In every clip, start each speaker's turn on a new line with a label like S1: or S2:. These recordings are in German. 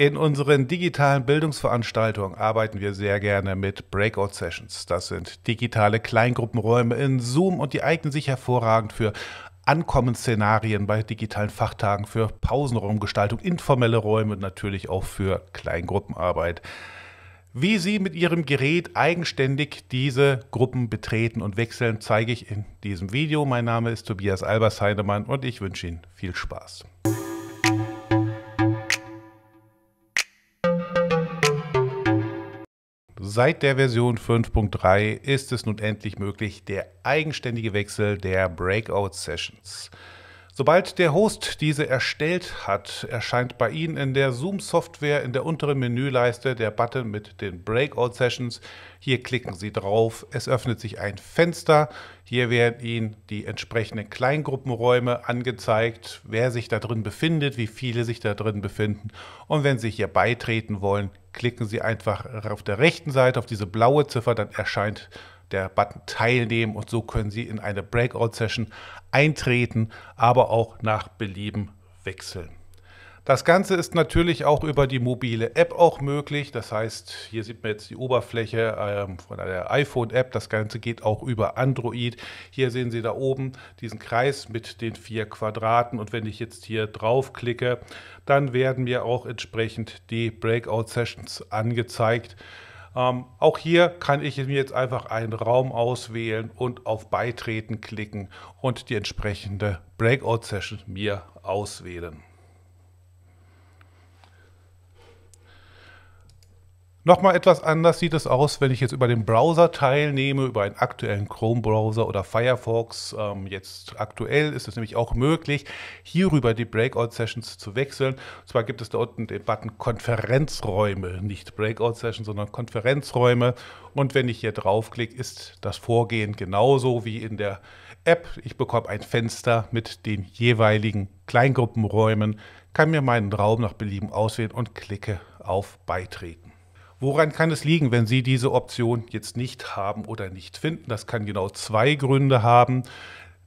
S1: In unseren digitalen Bildungsveranstaltungen arbeiten wir sehr gerne mit Breakout Sessions. Das sind digitale Kleingruppenräume in Zoom und die eignen sich hervorragend für Ankommensszenarien bei digitalen Fachtagen, für Pausenraumgestaltung, informelle Räume und natürlich auch für Kleingruppenarbeit. Wie Sie mit Ihrem Gerät eigenständig diese Gruppen betreten und wechseln, zeige ich in diesem Video. Mein Name ist Tobias Albers Heidemann und ich wünsche Ihnen viel Spaß. Seit der Version 5.3 ist es nun endlich möglich, der eigenständige Wechsel der Breakout Sessions. Sobald der Host diese erstellt hat, erscheint bei Ihnen in der Zoom-Software in der unteren Menüleiste der Button mit den Breakout-Sessions. Hier klicken Sie drauf, es öffnet sich ein Fenster. Hier werden Ihnen die entsprechenden Kleingruppenräume angezeigt, wer sich da drin befindet, wie viele sich da drin befinden. Und wenn Sie hier beitreten wollen, klicken Sie einfach auf der rechten Seite auf diese blaue Ziffer, dann erscheint der Button teilnehmen und so können Sie in eine Breakout-Session eintreten, aber auch nach Belieben wechseln. Das Ganze ist natürlich auch über die mobile App auch möglich. Das heißt, hier sieht man jetzt die Oberfläche ähm, von der iPhone-App. Das Ganze geht auch über Android. Hier sehen Sie da oben diesen Kreis mit den vier Quadraten. Und wenn ich jetzt hier draufklicke, dann werden mir auch entsprechend die Breakout-Sessions angezeigt. Ähm, auch hier kann ich mir jetzt einfach einen Raum auswählen und auf Beitreten klicken und die entsprechende Breakout-Session mir auswählen. Nochmal etwas anders sieht es aus, wenn ich jetzt über den Browser teilnehme, über einen aktuellen Chrome-Browser oder Firefox. Ähm, jetzt aktuell ist es nämlich auch möglich, hierüber die Breakout-Sessions zu wechseln. Und zwar gibt es da unten den Button Konferenzräume, nicht Breakout-Sessions, sondern Konferenzräume. Und wenn ich hier draufklicke, ist das Vorgehen genauso wie in der App. Ich bekomme ein Fenster mit den jeweiligen Kleingruppenräumen, kann mir meinen Raum nach Belieben auswählen und klicke auf Beitreten. Woran kann es liegen, wenn Sie diese Option jetzt nicht haben oder nicht finden? Das kann genau zwei Gründe haben.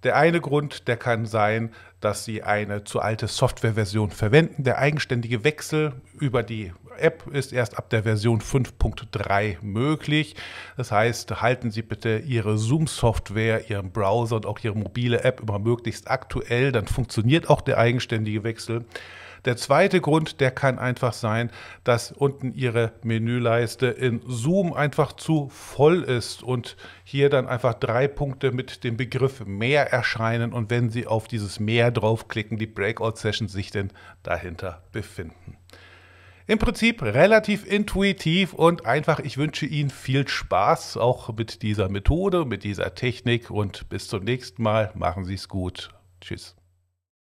S1: Der eine Grund, der kann sein, dass Sie eine zu alte Softwareversion verwenden. Der eigenständige Wechsel über die App ist erst ab der Version 5.3 möglich. Das heißt, halten Sie bitte Ihre Zoom-Software, Ihren Browser und auch Ihre mobile App immer möglichst aktuell. Dann funktioniert auch der eigenständige Wechsel. Der zweite Grund, der kann einfach sein, dass unten Ihre Menüleiste in Zoom einfach zu voll ist und hier dann einfach drei Punkte mit dem Begriff mehr erscheinen und wenn Sie auf dieses mehr draufklicken, die Breakout-Sessions sich denn dahinter befinden. Im Prinzip relativ intuitiv und einfach. Ich wünsche Ihnen viel Spaß auch mit dieser Methode, mit dieser Technik und bis zum nächsten Mal. Machen Sie es gut. Tschüss.